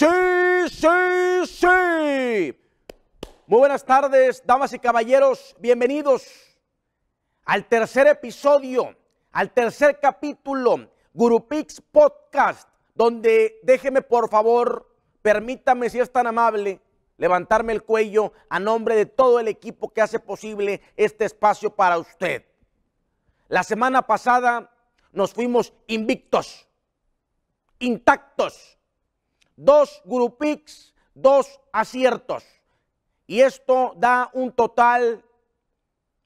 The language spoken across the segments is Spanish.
Sí, sí, sí. Muy buenas tardes, damas y caballeros, bienvenidos al tercer episodio, al tercer capítulo, Gurupix Podcast, donde déjeme por favor, permítame si es tan amable, levantarme el cuello a nombre de todo el equipo que hace posible este espacio para usted. La semana pasada nos fuimos invictos, intactos, dos Picks, dos aciertos. Y esto da un total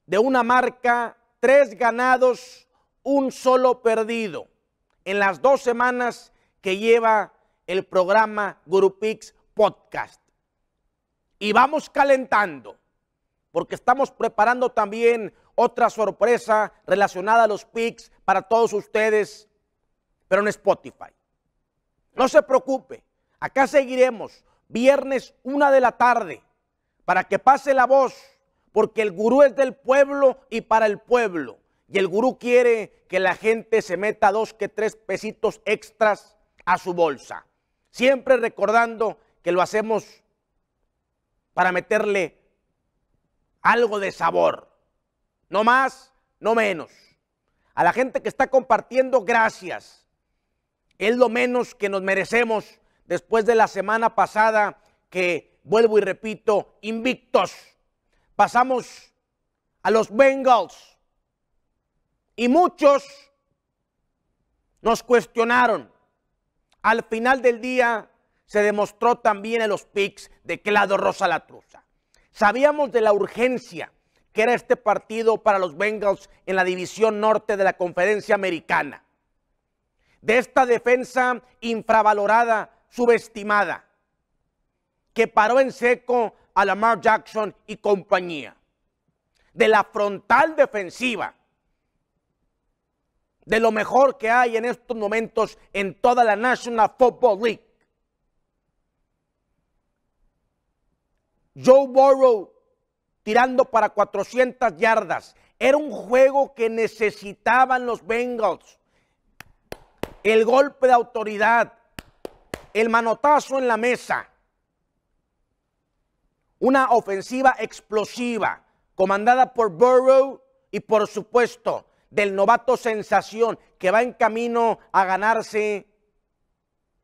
de una marca, tres ganados, un solo perdido. En las dos semanas que lleva el programa Picks Podcast. Y vamos calentando, porque estamos preparando también otra sorpresa relacionada a los PICs para todos ustedes, pero en Spotify. No se preocupe, Acá seguiremos, viernes una de la tarde, para que pase la voz, porque el gurú es del pueblo y para el pueblo. Y el gurú quiere que la gente se meta dos que tres pesitos extras a su bolsa. Siempre recordando que lo hacemos para meterle algo de sabor. No más, no menos. A la gente que está compartiendo, gracias. Es lo menos que nos merecemos después de la semana pasada que, vuelvo y repito, invictos. Pasamos a los Bengals y muchos nos cuestionaron. Al final del día se demostró también en los PICS de Clado Rosa truza. Sabíamos de la urgencia que era este partido para los Bengals en la división norte de la conferencia americana. De esta defensa infravalorada subestimada, que paró en seco a Lamar Jackson y compañía, de la frontal defensiva, de lo mejor que hay en estos momentos en toda la National Football League. Joe Burrow tirando para 400 yardas. Era un juego que necesitaban los Bengals. El golpe de autoridad, el manotazo en la mesa, una ofensiva explosiva comandada por Burrow y por supuesto del novato sensación que va en camino a ganarse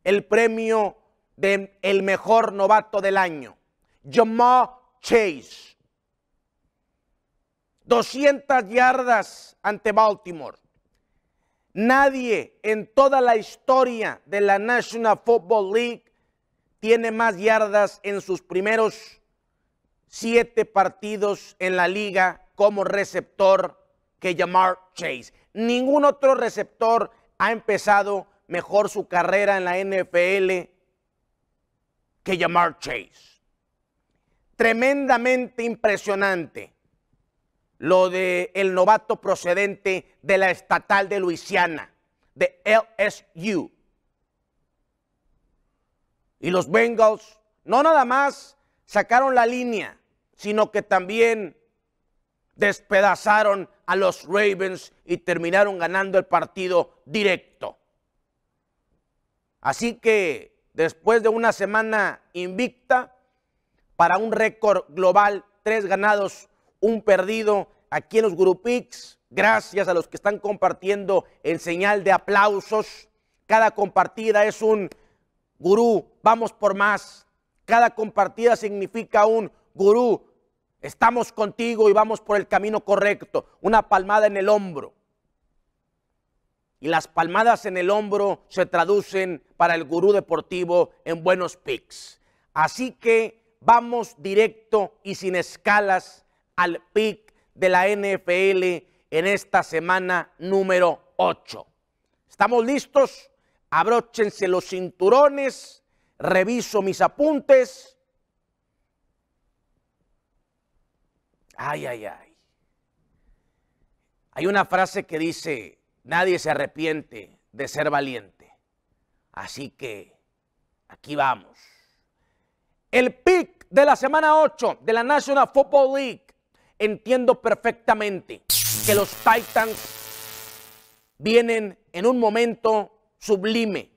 el premio del el mejor novato del año, Jamal Chase. 200 yardas ante Baltimore. Nadie en toda la historia de la National Football League tiene más yardas en sus primeros siete partidos en la liga como receptor que Jamar Chase. Ningún otro receptor ha empezado mejor su carrera en la NFL que Jamar Chase. Tremendamente impresionante lo de el novato procedente de la estatal de Luisiana, de LSU. Y los Bengals no nada más sacaron la línea, sino que también despedazaron a los Ravens y terminaron ganando el partido directo. Así que después de una semana invicta, para un récord global, tres ganados, un perdido aquí en los Pix, Gracias a los que están compartiendo en señal de aplausos. Cada compartida es un gurú, vamos por más. Cada compartida significa un gurú, estamos contigo y vamos por el camino correcto. Una palmada en el hombro. Y las palmadas en el hombro se traducen para el gurú deportivo en buenos Pics. Así que vamos directo y sin escalas al pick de la NFL en esta semana número 8. ¿Estamos listos? Abróchense los cinturones, reviso mis apuntes. Ay, ay, ay. Hay una frase que dice, nadie se arrepiente de ser valiente. Así que aquí vamos. El pick de la semana 8 de la National Football League entiendo perfectamente que los Titans vienen en un momento sublime,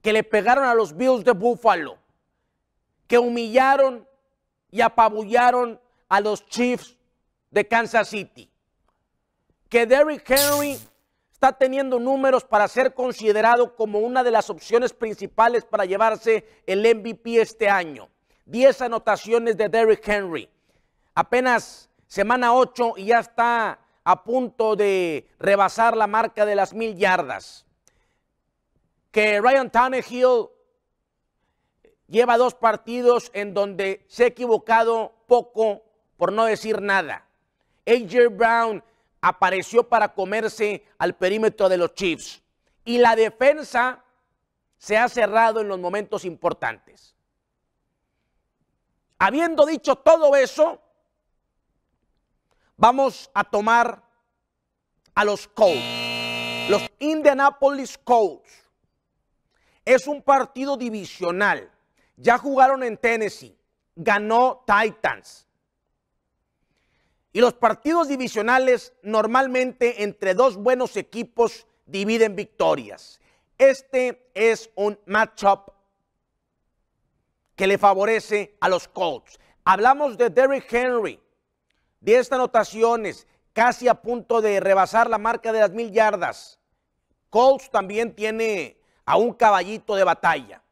que le pegaron a los Bills de Buffalo, que humillaron y apabullaron a los Chiefs de Kansas City, que Derrick Henry está teniendo números para ser considerado como una de las opciones principales para llevarse el MVP este año. Diez anotaciones de Derrick Henry. Apenas semana 8 y ya está a punto de rebasar la marca de las mil yardas. Que Ryan Tannehill lleva dos partidos en donde se ha equivocado poco, por no decir nada. AJ Brown apareció para comerse al perímetro de los Chiefs y la defensa se ha cerrado en los momentos importantes. Habiendo dicho todo eso, Vamos a tomar a los Colts, los Indianapolis Colts. Es un partido divisional. Ya jugaron en Tennessee, ganó Titans. Y los partidos divisionales normalmente entre dos buenos equipos dividen victorias. Este es un matchup que le favorece a los Colts. Hablamos de Derrick Henry, estas anotaciones, casi a punto de rebasar la marca de las mil yardas. Colts también tiene a un caballito de batalla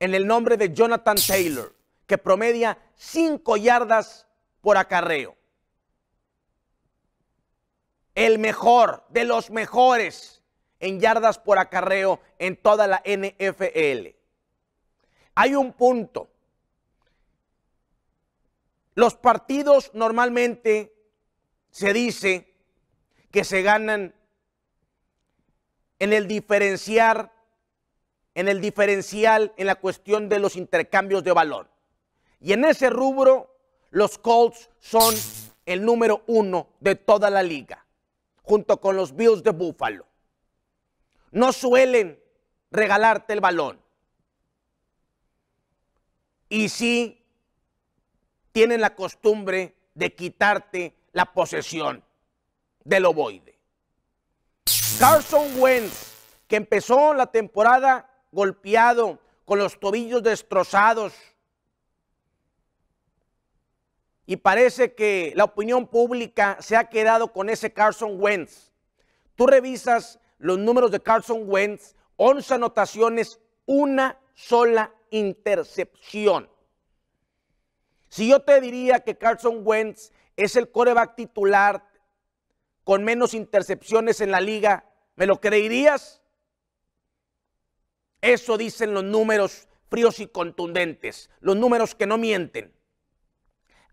en el nombre de Jonathan Taylor, que promedia cinco yardas por acarreo. El mejor de los mejores en yardas por acarreo en toda la NFL. Hay un punto los partidos normalmente se dice que se ganan en el diferenciar, en el diferencial, en la cuestión de los intercambios de balón. Y en ese rubro, los Colts son el número uno de toda la liga, junto con los Bills de Buffalo. No suelen regalarte el balón. Y sí tienen la costumbre de quitarte la posesión del ovoide. Carson Wentz, que empezó la temporada golpeado, con los tobillos destrozados, y parece que la opinión pública se ha quedado con ese Carson Wentz. Tú revisas los números de Carson Wentz, 11 anotaciones, una sola intercepción. Si yo te diría que Carson Wentz es el coreback titular con menos intercepciones en la liga, ¿me lo creerías? Eso dicen los números fríos y contundentes, los números que no mienten.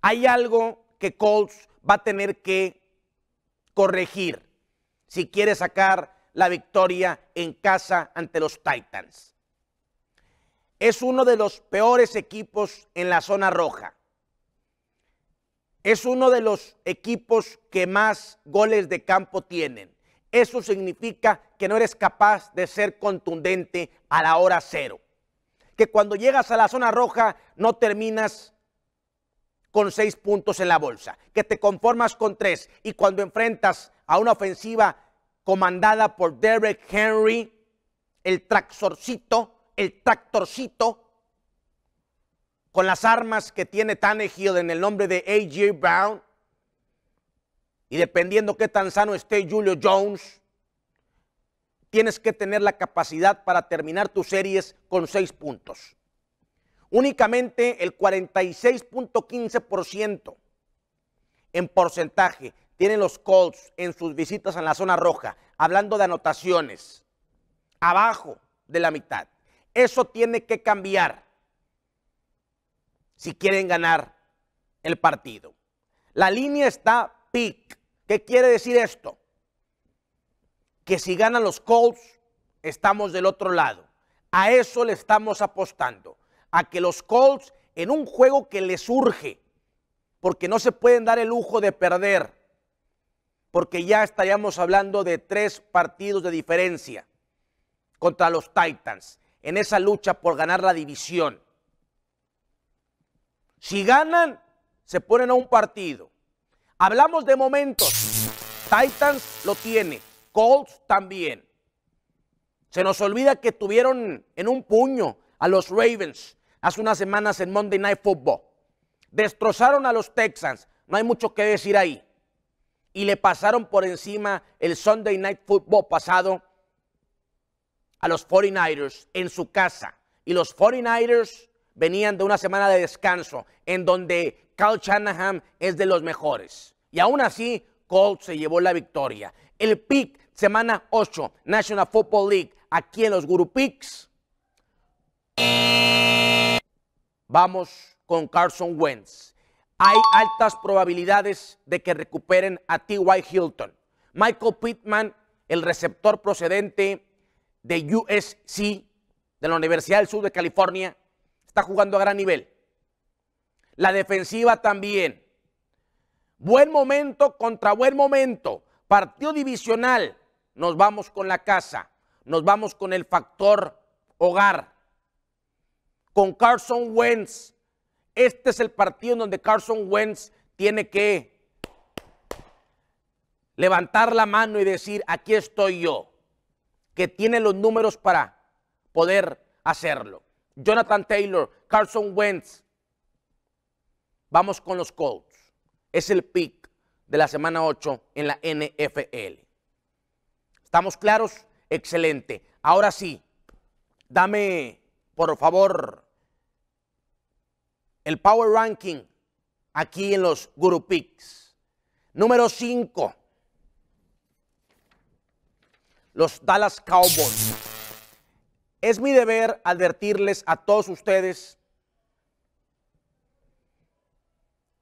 Hay algo que Colts va a tener que corregir si quiere sacar la victoria en casa ante los Titans. Es uno de los peores equipos en la zona roja. Es uno de los equipos que más goles de campo tienen. Eso significa que no eres capaz de ser contundente a la hora cero. Que cuando llegas a la zona roja no terminas con seis puntos en la bolsa. Que te conformas con tres. Y cuando enfrentas a una ofensiva comandada por Derek Henry, el tractorcito, el tractorcito, con las armas que tiene Tannehill en el nombre de A.J. Brown, y dependiendo qué tan sano esté Julio Jones, tienes que tener la capacidad para terminar tus series con seis puntos. Únicamente el 46.15% en porcentaje tienen los Colts en sus visitas en la zona roja, hablando de anotaciones, abajo de la mitad. Eso tiene que cambiar si quieren ganar el partido. La línea está pick. ¿Qué quiere decir esto? Que si ganan los Colts, estamos del otro lado. A eso le estamos apostando. A que los Colts, en un juego que les urge, porque no se pueden dar el lujo de perder, porque ya estaríamos hablando de tres partidos de diferencia contra los Titans, en esa lucha por ganar la división. Si ganan, se ponen a un partido. Hablamos de momentos. Titans lo tiene, Colts también. Se nos olvida que tuvieron en un puño a los Ravens hace unas semanas en Monday Night Football. Destrozaron a los Texans, no hay mucho que decir ahí. Y le pasaron por encima el Sunday Night Football pasado a los 49ers en su casa. Y los 49ers venían de una semana de descanso en donde Cal Shanahan es de los mejores. Y aún así, Colts se llevó la victoria. El pick, semana 8, National Football League, aquí en los Guru Picks. Vamos con Carson Wentz. Hay altas probabilidades de que recuperen a T.Y. Hilton. Michael Pittman, el receptor procedente de USC, de la Universidad del Sur de California, está jugando a gran nivel. La defensiva también. Buen momento contra buen momento. Partido divisional. Nos vamos con la casa. Nos vamos con el factor hogar. Con Carson Wentz. Este es el partido en donde Carson Wentz tiene que levantar la mano y decir, aquí estoy yo, que tiene los números para poder hacerlo. Jonathan Taylor, Carson Wentz. Vamos con los Colts. Es el pick de la semana 8 en la NFL. ¿Estamos claros? Excelente. Ahora sí, dame, por favor, el Power Ranking aquí en los Guru Picks. Número 5. Los Dallas Cowboys. Es mi deber advertirles a todos ustedes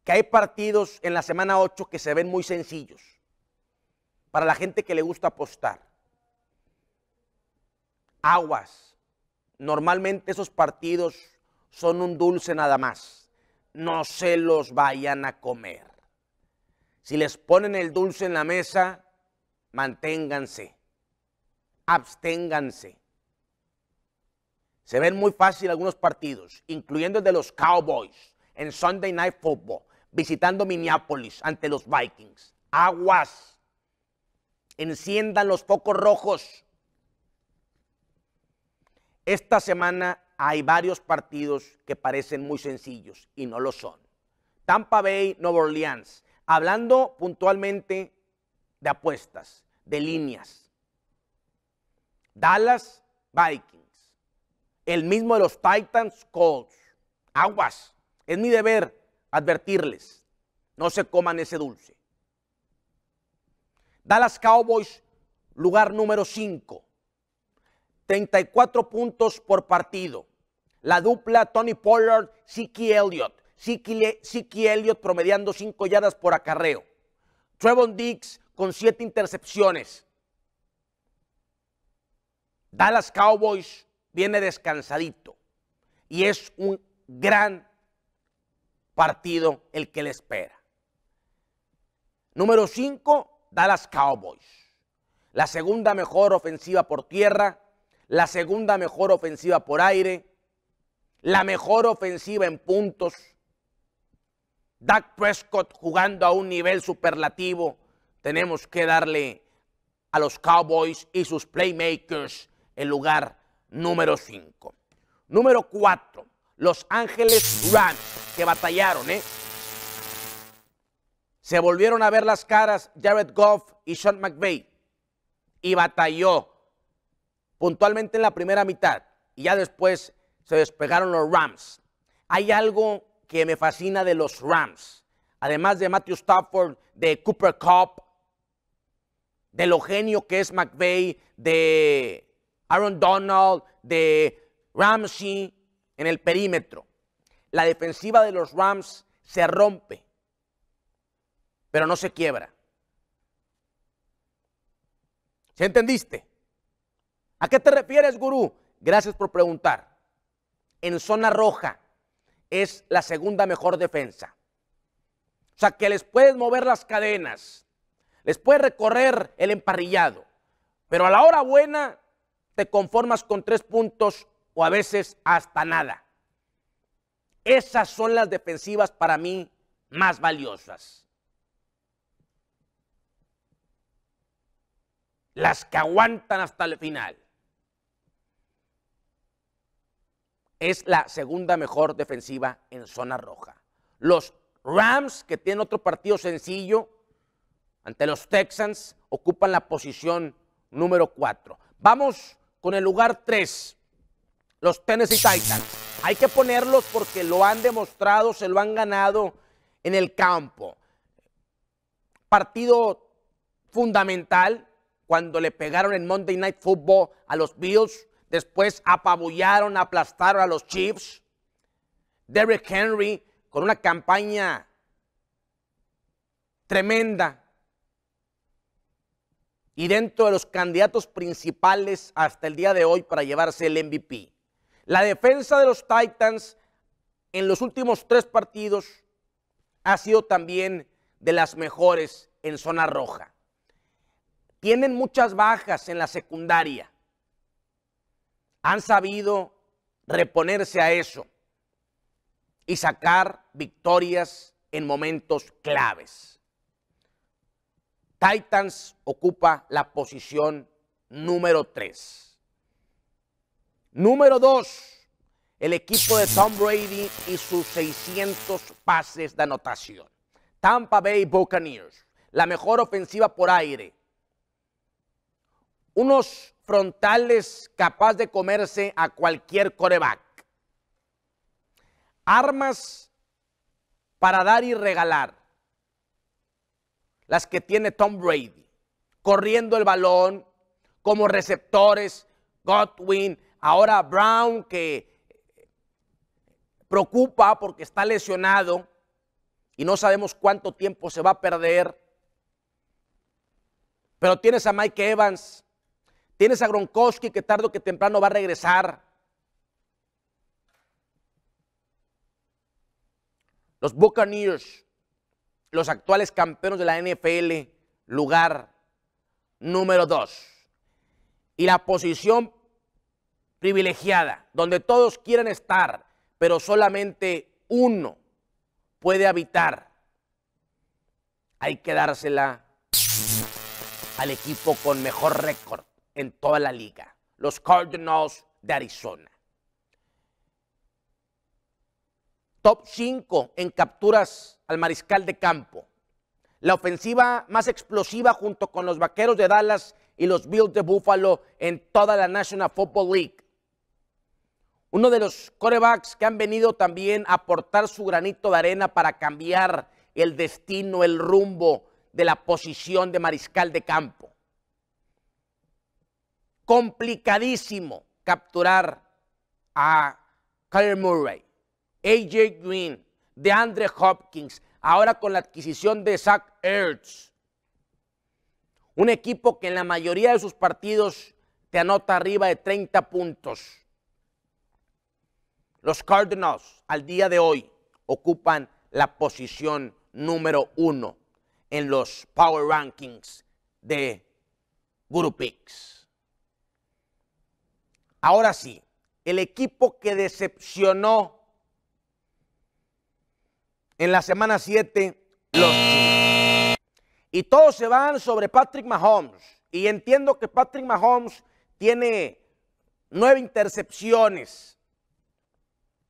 que hay partidos en la semana 8 que se ven muy sencillos para la gente que le gusta apostar. Aguas. Normalmente esos partidos son un dulce nada más. No se los vayan a comer. Si les ponen el dulce en la mesa, manténganse, absténganse. Se ven muy fácil algunos partidos, incluyendo el de los Cowboys en Sunday Night Football, visitando Minneapolis ante los Vikings. Aguas. Enciendan los focos rojos. Esta semana hay varios partidos que parecen muy sencillos y no lo son. Tampa Bay, Nueva Orleans. Hablando puntualmente de apuestas, de líneas. Dallas, Vikings el mismo de los Titans Colts. Aguas, es mi deber advertirles, no se coman ese dulce. Dallas Cowboys, lugar número 5, 34 puntos por partido. La dupla Tony Pollard, Siki Elliott. Siki Elliott promediando 5 yardas por acarreo. Trevon Diggs con 7 intercepciones. Dallas Cowboys viene descansadito. Y es un gran partido el que le espera. Número 5, Dallas Cowboys. La segunda mejor ofensiva por tierra, la segunda mejor ofensiva por aire, la mejor ofensiva en puntos. Dak Prescott jugando a un nivel superlativo. Tenemos que darle a los Cowboys y sus playmakers el lugar número 5. Número 4, Los Ángeles Rams, que batallaron, ¿eh? Se volvieron a ver las caras Jared Goff y Sean McVay. Y batalló puntualmente en la primera mitad. Y ya después se despegaron los Rams. Hay algo que me fascina de los Rams. Además de Matthew Stafford, de Cooper Cup, de lo genio que es McVay, de Aaron Donald, de Ramsey en el perímetro. La defensiva de los Rams se rompe, pero no se quiebra. ¿Se entendiste? ¿A qué te refieres, gurú? Gracias por preguntar. En zona roja es la segunda mejor defensa. O sea, que les puedes mover las cadenas, les puedes recorrer el emparrillado, pero a la hora buena te conformas con tres puntos o a veces hasta nada. Esas son las defensivas para mí más valiosas. Las que aguantan hasta el final. Es la segunda mejor defensiva en zona roja. Los Rams, que tienen otro partido sencillo, ante los Texans, ocupan la posición número cuatro. Vamos con el lugar 3, los Tennessee Titans. Hay que ponerlos porque lo han demostrado, se lo han ganado en el campo. Partido fundamental cuando le pegaron en Monday Night Football a los Bills, después apabullaron, aplastaron a los Chiefs. Derrick Henry con una campaña tremenda y dentro de los candidatos principales hasta el día de hoy para llevarse el MVP. La defensa de los Titans en los últimos tres partidos ha sido también de las mejores en zona roja. Tienen muchas bajas en la secundaria. Han sabido reponerse a eso y sacar victorias en momentos claves. Titans ocupa la posición número 3. Número 2, el equipo de Tom Brady y sus 600 pases de anotación. Tampa Bay Buccaneers, la mejor ofensiva por aire. Unos frontales capaz de comerse a cualquier coreback. Armas para dar y regalar las que tiene Tom Brady, corriendo el balón, como receptores, Godwin, ahora Brown que preocupa porque está lesionado y no sabemos cuánto tiempo se va a perder. Pero tienes a Mike Evans, tienes a Gronkowski que tarde o que temprano va a regresar. Los Buccaneers los actuales campeones de la NFL, lugar número 2. Y la posición privilegiada, donde todos quieren estar, pero solamente uno puede habitar. Hay que dársela al equipo con mejor récord en toda la liga, los Cardinals de Arizona. top 5 en capturas al mariscal de campo. La ofensiva más explosiva junto con los Vaqueros de Dallas y los Bills de Buffalo en toda la National Football League. Uno de los corebacks que han venido también a aportar su granito de arena para cambiar el destino, el rumbo de la posición de mariscal de campo. Complicadísimo capturar a Kyler Murray. AJ Green, de Andre Hopkins, ahora con la adquisición de Zach Ertz. Un equipo que en la mayoría de sus partidos te anota arriba de 30 puntos. Los Cardinals al día de hoy ocupan la posición número uno en los Power Rankings de Guru Picks. Ahora sí, el equipo que decepcionó en la semana 7 los Y todos se van sobre Patrick Mahomes. Y entiendo que Patrick Mahomes tiene nueve intercepciones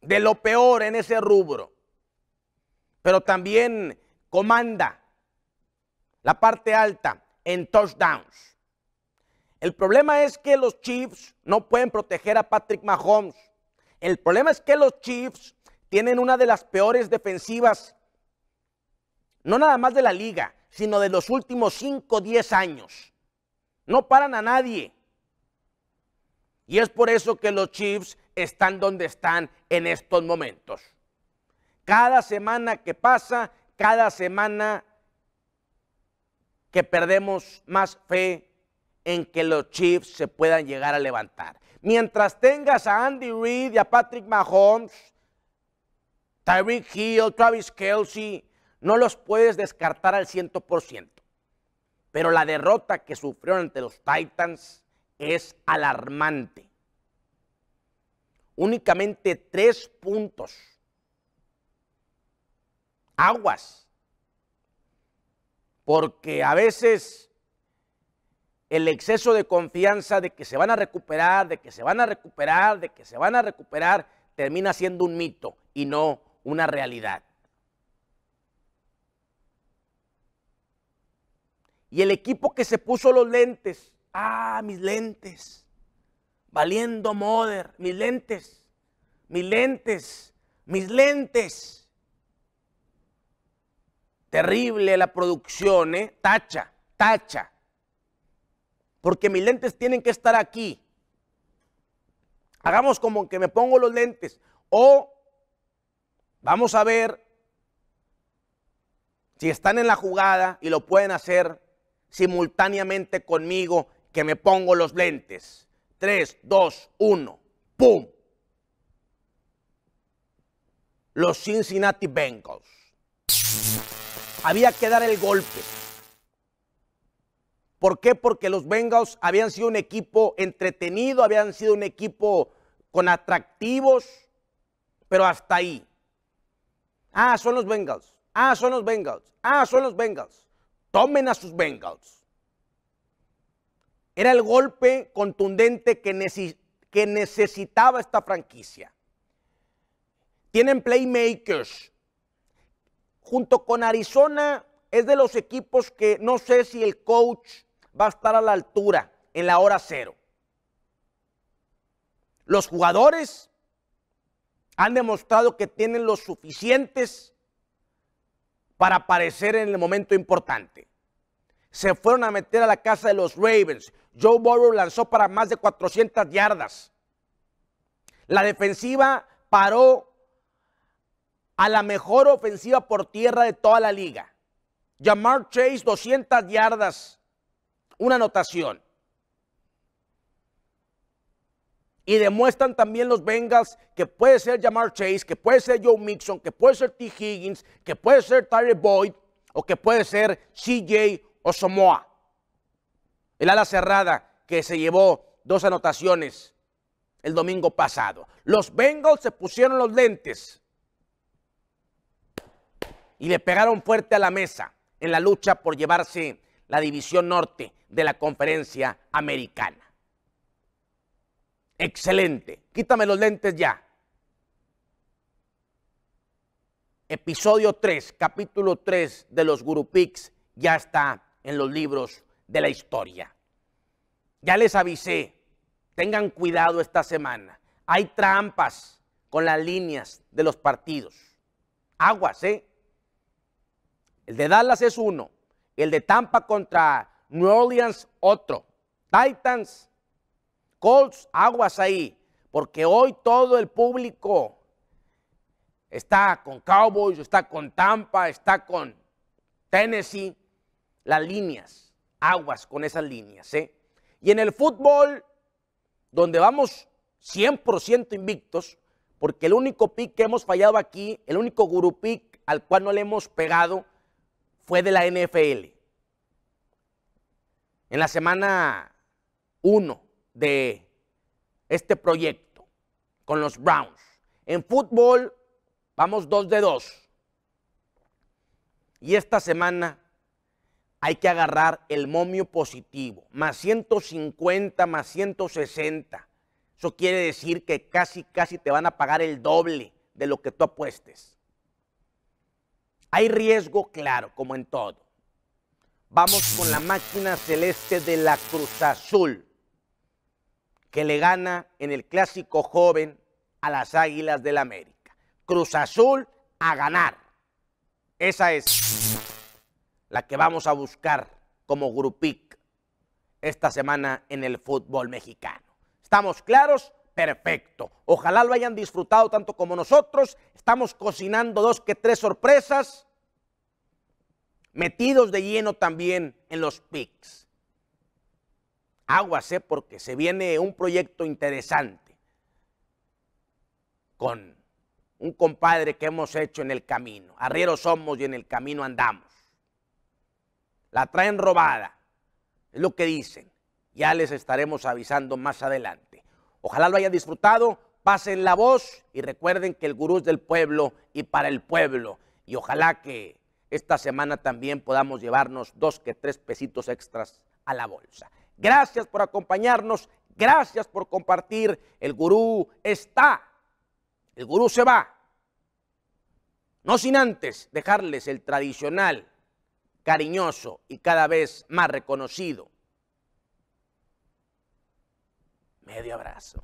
de lo peor en ese rubro. Pero también comanda la parte alta en touchdowns. El problema es que los Chiefs no pueden proteger a Patrick Mahomes. El problema es que los Chiefs tienen una de las peores defensivas, no nada más de la liga, sino de los últimos 5 o 10 años. No paran a nadie. Y es por eso que los Chiefs están donde están en estos momentos. Cada semana que pasa, cada semana que perdemos más fe en que los Chiefs se puedan llegar a levantar. Mientras tengas a Andy Reid y a Patrick Mahomes Tyreek Hill, Travis Kelsey, no los puedes descartar al 100%. Pero la derrota que sufrieron ante los Titans es alarmante. Únicamente tres puntos. Aguas. Porque a veces el exceso de confianza de que se van a recuperar, de que se van a recuperar, de que se van a recuperar, termina siendo un mito y no una realidad. Y el equipo que se puso los lentes, ah, mis lentes, valiendo moder, mis lentes, mis lentes, mis lentes. Terrible la producción, ¿eh? Tacha, tacha. Porque mis lentes tienen que estar aquí. Hagamos como que me pongo los lentes. O Vamos a ver si están en la jugada y lo pueden hacer simultáneamente conmigo, que me pongo los lentes. 3, 2, 1, ¡pum! Los Cincinnati Bengals. Había que dar el golpe. ¿Por qué? Porque los Bengals habían sido un equipo entretenido, habían sido un equipo con atractivos, pero hasta ahí. Ah, son los Bengals. Ah, son los Bengals. Ah, son los Bengals. Tomen a sus Bengals. Era el golpe contundente que, que necesitaba esta franquicia. Tienen playmakers. Junto con Arizona es de los equipos que no sé si el coach va a estar a la altura en la hora cero. Los jugadores han demostrado que tienen los suficientes para aparecer en el momento importante. Se fueron a meter a la casa de los Ravens. Joe Burrow lanzó para más de 400 yardas. La defensiva paró a la mejor ofensiva por tierra de toda la liga. Jamar Chase, 200 yardas, una anotación. Y demuestran también los Bengals que puede ser Jamar Chase, que puede ser Joe Mixon, que puede ser T. Higgins, que puede ser Tyre Boyd o que puede ser CJ Osomoa. El ala cerrada que se llevó dos anotaciones el domingo pasado. Los Bengals se pusieron los lentes y le pegaron fuerte a la mesa en la lucha por llevarse la división norte de la conferencia americana. Excelente. Quítame los lentes ya. Episodio 3, capítulo 3 de los Gurupics ya está en los libros de la historia. Ya les avisé, tengan cuidado esta semana. Hay trampas con las líneas de los partidos. Aguas, ¿eh? El de Dallas es uno, el de Tampa contra New Orleans otro. Titans Colts, aguas ahí, porque hoy todo el público está con Cowboys, está con Tampa, está con Tennessee. Las líneas, aguas con esas líneas. ¿eh? Y en el fútbol, donde vamos 100% invictos, porque el único pick que hemos fallado aquí, el único guru pick al cual no le hemos pegado, fue de la NFL. En la semana 1, de este proyecto con los Browns. En fútbol vamos dos de dos. Y esta semana hay que agarrar el momio positivo, más 150, más 160. Eso quiere decir que casi, casi te van a pagar el doble de lo que tú apuestes. Hay riesgo, claro, como en todo. Vamos con la máquina celeste de la Cruz Azul que le gana en el clásico joven a las Águilas del la América. Cruz Azul a ganar. Esa es la que vamos a buscar como grupic esta semana en el fútbol mexicano. ¿Estamos claros? Perfecto. Ojalá lo hayan disfrutado tanto como nosotros. Estamos cocinando dos que tres sorpresas. Metidos de lleno también en los picks. Águase porque se viene un proyecto interesante con un compadre que hemos hecho en el camino. Arrieros somos y en el camino andamos. La traen robada, es lo que dicen. Ya les estaremos avisando más adelante. Ojalá lo hayan disfrutado, pasen la voz y recuerden que el gurú es del pueblo y para el pueblo. Y ojalá que esta semana también podamos llevarnos dos que tres pesitos extras a la bolsa. Gracias por acompañarnos. Gracias por compartir. El gurú está. El gurú se va. No sin antes dejarles el tradicional, cariñoso y cada vez más reconocido. Medio abrazo.